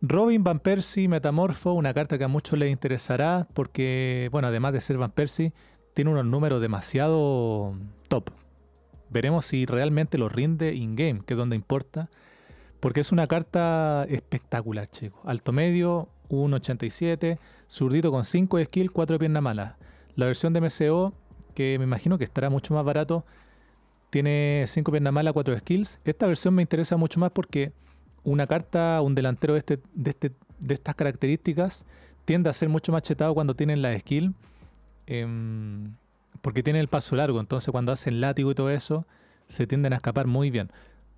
Robin Van Persie, Metamorfo, una carta que a muchos les interesará porque, bueno, además de ser Van Persie, tiene unos números demasiado top. Veremos si realmente lo rinde in-game, que es donde importa, porque es una carta espectacular, chicos. Alto medio, 1.87, zurdito con 5 de skill, 4 pierna mala... La versión de MCO, que me imagino que estará mucho más barato, tiene 5 pierna mala, 4 skills. Esta versión me interesa mucho más porque una carta, un delantero este, de, este, de, estas características tiende a ser mucho más chetado cuando tienen la skill, em, porque tiene el paso largo, entonces cuando hacen látigo y todo eso, se tienden a escapar muy bien.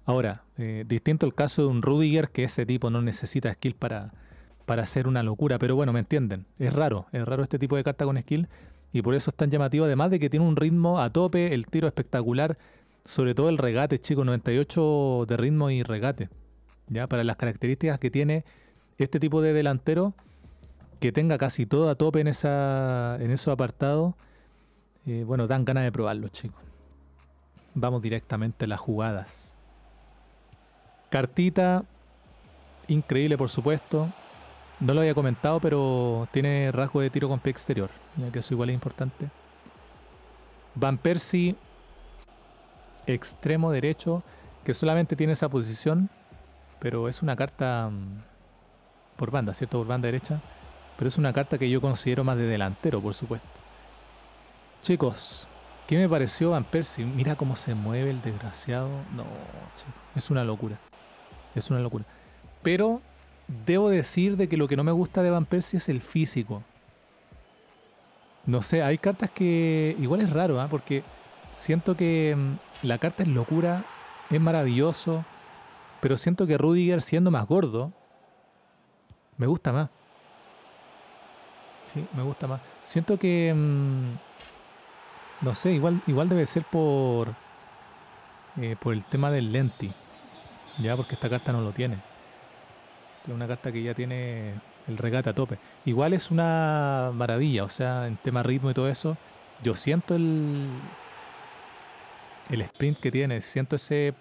Ahora, eh, distinto el caso de un Rudiger, que ese tipo no necesita skill para, para hacer una locura, pero bueno, me entienden, es raro, es raro este tipo de carta con skill, y por eso es tan llamativo, además de que tiene un ritmo a tope, el tiro espectacular, sobre todo el regate, chico, 98 de ritmo y regate ya para las características que tiene este tipo de delantero, que tenga casi todo a tope en, esa, en esos apartados, eh, bueno, dan ganas de probarlo, chicos. Vamos directamente a las jugadas. Cartita, increíble por supuesto. No lo había comentado, pero tiene rasgo de tiro con pie exterior, ya que eso igual es importante. Van Persie, extremo derecho, que solamente tiene esa posición pero es una carta mm, por banda, ¿cierto? Por banda derecha. Pero es una carta que yo considero más de delantero, por supuesto. Chicos, ¿qué me pareció Van Persie? Mira cómo se mueve el desgraciado. No, chicos, es una locura. Es una locura. Pero debo decir de que lo que no me gusta de Van Persie es el físico. No sé, hay cartas que igual es raro, ¿eh? porque siento que mm, la carta es locura, es maravilloso, pero siento que Rudiger, siendo más gordo, me gusta más. Sí, me gusta más. Siento que. Mm, no sé, igual, igual debe ser por. Eh, por el tema del Lenti. Ya, porque esta carta no lo tiene. Es una carta que ya tiene el regate a tope. Igual es una maravilla, o sea, en tema ritmo y todo eso. Yo siento el. El sprint que tiene, siento ese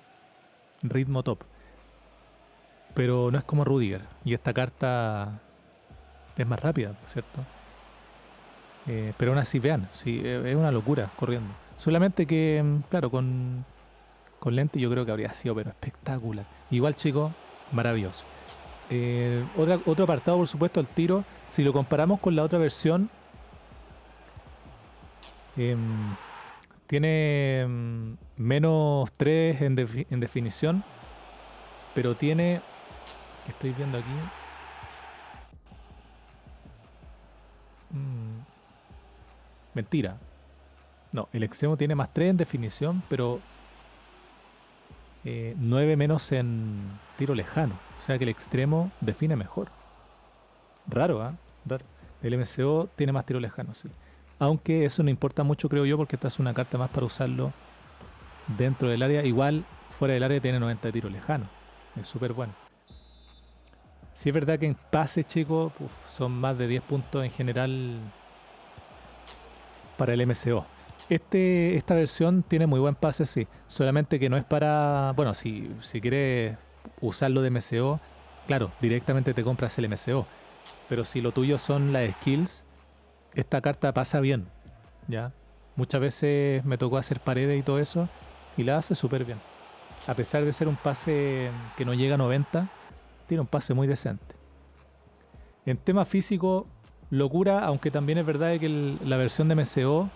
ritmo top pero no es como Rudiger. Y esta carta es más rápida, ¿cierto? Eh, pero aún así, vean, sí, e, es una locura corriendo. Solamente que, mm, claro, con, con lente yo creo que habría sido, pero espectacular. Igual, chicos, maravilloso. Eh, otro apartado, por supuesto, el tiro. Si lo comparamos con la otra versión, em, tiene mm, menos 3 en, en definición, pero tiene estoy viendo aquí. Mm. Mentira. No, el extremo tiene más 3 en definición, pero 9 eh, menos en tiro lejano. O sea que el extremo define mejor. Raro, ¿ah? El MCO tiene más tiro lejano, Aunque eso no importa mucho, creo yo, porque esta es una carta más para usarlo dentro del área. Igual, fuera del área tiene 90 de tiro lejano. Es súper bueno. Sí es verdad que en pases, chicos, son más de 10 puntos en general para el MCO. Este, esta versión tiene muy buen pase, sí. Solamente que no es para... Bueno, si, si quieres usarlo de MCO, claro, directamente te compras el MCO. Pero si lo tuyo son las skills, esta carta pasa bien. ¿ya? Muchas veces me tocó hacer paredes y todo eso, y la hace súper bien. A pesar de ser un pase que no llega a 90, tiene un pase muy decente. En tema físico, locura, aunque también es verdad que la versión de MCO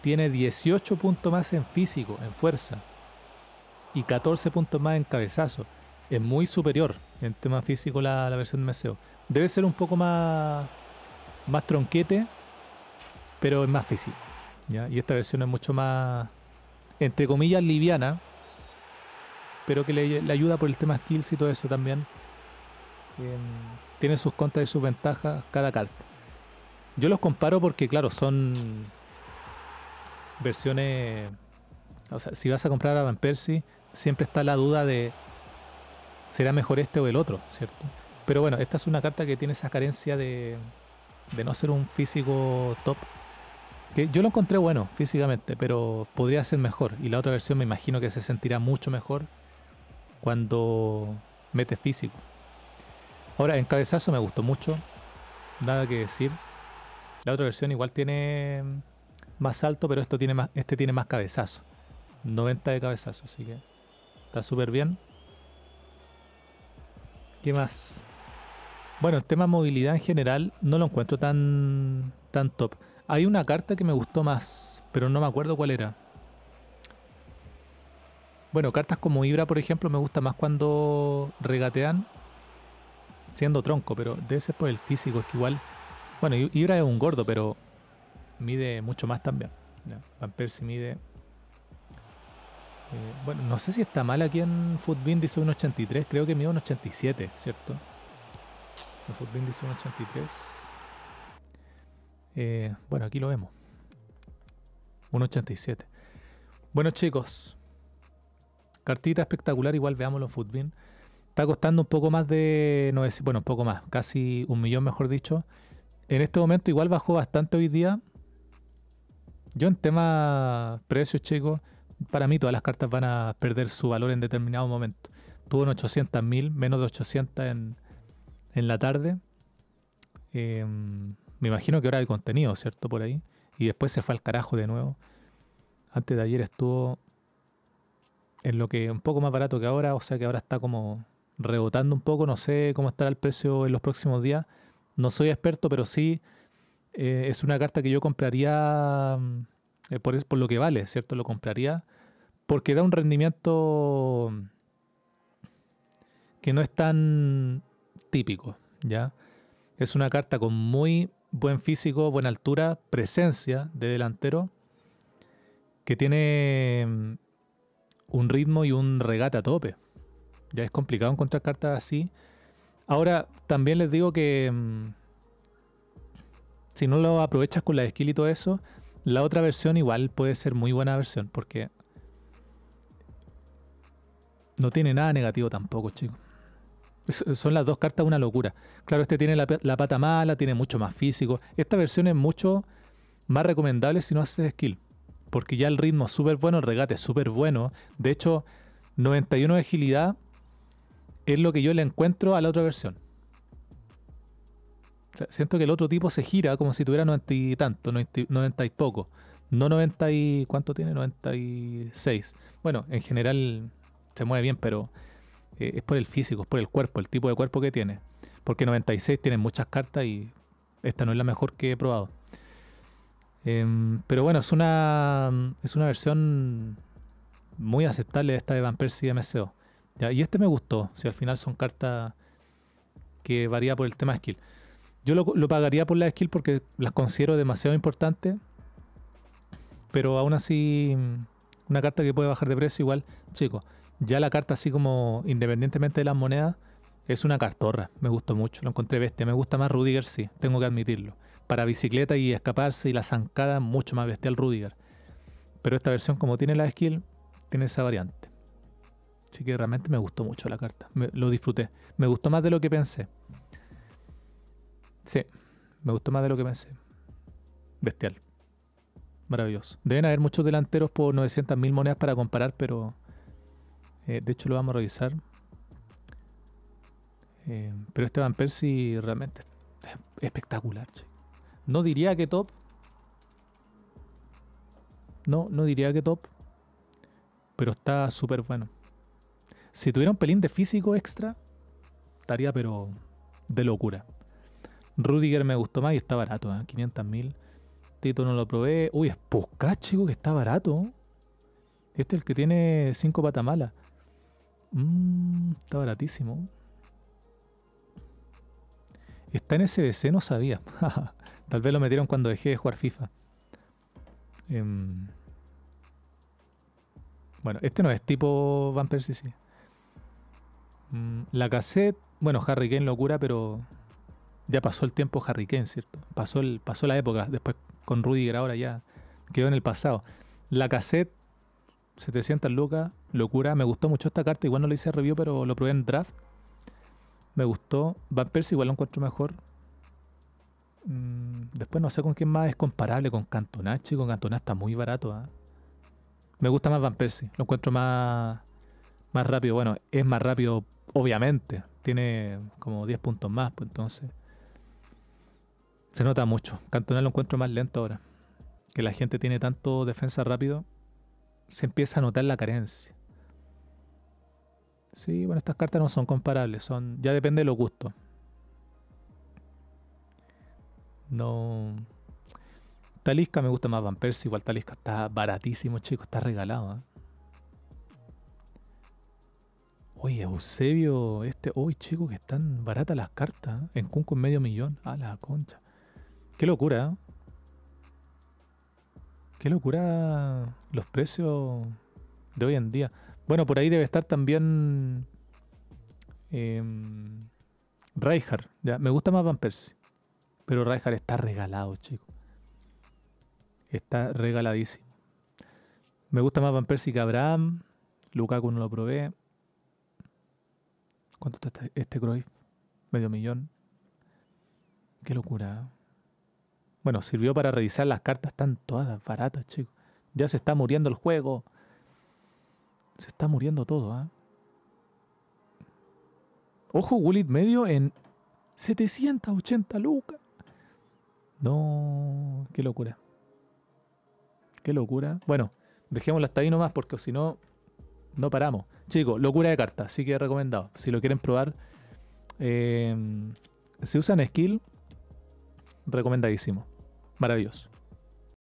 tiene 18 puntos más en físico, en fuerza, y 14 puntos más en cabezazo. Es muy superior en tema físico la, versión de MCO. Debe ser un poco más, más tronquete, pero es más físico. Y esta versión es mucho más, entre comillas, liviana, pero que le, le ayuda por el tema skills y todo eso también Em, tiene sus contras y sus ventajas cada carta. Yo los comparo porque, claro, son versiones. O sea, si vas a comprar a Van Persie, siempre está la duda de será mejor este o el otro, ¿cierto? Pero bueno, esta es una carta que tiene esa carencia de, de no ser un físico top. Que yo lo encontré bueno físicamente, pero podría ser mejor. Y la otra versión me imagino que se sentirá mucho mejor cuando mete físico. Ahora, en cabezazo me gustó mucho. Nada que decir. La otra versión igual tiene mm, más alto, pero esto tiene más, este tiene más cabezazo. 90 de cabezazo, así que está súper bien. ¿Qué más? Bueno, el tema movilidad en general no lo encuentro tan, tan top. Hay una carta que me gustó más, pero no me acuerdo cuál era. Bueno, cartas como Ibra, por ejemplo, me gusta más cuando regatean siendo tronco, pero debe ser por el físico, es que igual. Bueno, Ibra es un gordo, pero mide mucho más también. Van si mide. Eh, bueno, no sé si está mal aquí en Footbin, dice 1.83, creo que mide 1.87, ¿cierto? En Footbin dice 1.83. Eh, bueno, aquí lo vemos. 1.87. Bueno, chicos. Cartita espectacular, igual veámoslo en Footbin está costando un poco más de, no bueno, un poco más, casi un millón mejor dicho. En este momento igual bajó bastante hoy día. Yo en tema precios, chicos, para mí todas las cartas van a perder su valor en determinado momento. Tuvo en 800 mil, menos de 800 en, en la tarde. Em, me imagino que ahora el contenido, ¿cierto? Por ahí. Y después se fue al carajo de nuevo. Antes de ayer estuvo en lo que un poco más barato que ahora, o sea que ahora está como rebotando un poco, no sé cómo estará el precio en los próximos días. No soy experto, pero sí eh, es una carta que yo compraría mm, eh, por, por, lo que vale, ¿cierto? Lo compraría porque da un rendimiento que no es tan típico, ¿ya? Es una carta con muy buen físico, buena altura, presencia de delantero, que tiene mm, un ritmo y un regate a tope. Ya es complicado encontrar cartas así. Ahora, también les digo que mm, si no lo aprovechas con la skill y todo eso, la otra versión igual puede ser muy buena versión, porque no tiene nada negativo tampoco, chicos. Son las dos cartas una locura. Claro, este tiene la, la, pata mala, tiene mucho más físico. Esta versión es mucho más recomendable si no haces skill. Porque ya el ritmo es súper bueno, el regate es súper bueno. De hecho, 91 de agilidad es lo que yo le encuentro a la otra versión. siento que el otro tipo se gira como si tuviera 90 y tanto, 90, y poco. No 90 y... ¿Cuánto tiene? 96. Bueno, en general se mueve bien, pero eh, es por el físico, es por el cuerpo, el tipo de cuerpo que tiene. Porque 96 tiene muchas cartas y esta no es la mejor que he probado. Em, pero bueno, es una, es una versión muy aceptable de esta de Van Persie y MSO y este me gustó. Si al final son cartas que varía por el tema skill. Yo lo, lo pagaría por la skill porque las considero demasiado importantes. Pero aún así, mm, una carta que puede bajar de precio igual, chicos. Ya la carta así como independientemente de las monedas, es una cartorra. Me gustó mucho, lo encontré bestia. Me gusta más Rudiger, sí, tengo que admitirlo. Para bicicleta y escaparse y la zancada, mucho más bestial Rudiger. Pero esta versión como tiene la skill, tiene esa variante. Así que realmente me gustó mucho la carta. lo disfruté. Me gustó más de lo que pensé. Sí, me gustó más de lo que pensé. Bestial. Maravilloso. Deben haber muchos delanteros por 900.000 monedas para comparar, pero... Eh, de hecho lo vamos a revisar. Eh, pero este Van Persie realmente es espectacular. No diría que top. No, no diría que top. Pero está súper bueno. Si tuviera un pelín de físico extra, estaría pero de locura. Rudiger me gustó más y está barato, 500.000. ¿eh? Tito no lo probé. Uy, es Puskas, chico, que está barato. Este es el que tiene 5 patamalas. Mm, está baratísimo. Está en SDC, no sabía. Tal vez lo metieron cuando dejé de jugar FIFA. Em, bueno, este no es tipo Van Persie, sí. Mm, la cassette, bueno, Harry Kane locura, pero ya pasó el tiempo Harry Kane, ¿cierto? Pasó, el, la época, después con Rudiger ahora ya quedó en el pasado. La cassette, 700 lucas, locura. Me gustó mucho esta carta, igual no lo hice review, pero lo probé en draft. Me gustó. Van Persie igual lo encuentro mejor. Mm, después no sé con quién más es comparable, con Cantona, con Cantona está muy barato. ¿ah? Me gusta más Van Persie, lo encuentro más más rápido, bueno, es más rápido, obviamente. Tiene como 10 puntos más, pues entonces. Se nota mucho. cantonal lo encuentro más lento ahora. Que la gente tiene tanto defensa rápido, se empieza a notar la carencia. Sí, bueno, estas cartas no son comparables, son ya depende de los gustos. No. Talisca me gusta más Vampers. igual Talisca está baratísimo, chicos, está regalado. ¿eh? Oye, Eusebio, este, uy, chico, que están baratas las cartas. ¿eh? En Cunco en medio millón. A la concha. Qué locura. ¿eh? Qué locura los precios de hoy en día. Bueno, por ahí debe estar también eh, me gusta más Van Persie. Pero Reinhardt está regalado, chico. Está regaladísimo. Me gusta más Van Persie que Abraham. Lukaku no lo probé. ¿Cuánto está este, este Medio millón. Qué locura. ¿eh? Bueno, sirvió para revisar las cartas, están todas baratas, chicos. Ya se está muriendo el juego. Se está muriendo todo, ¿ah? Ojo, Gullit medio en 780 lucas. No, qué locura. Qué locura. Bueno, dejémoslo hasta ahí nomás porque si no no paramos. Chicos, locura de cartas, sí que recomendado. Si lo quieren probar, se eh, si usan skill, recomendadísimo. Maravilloso.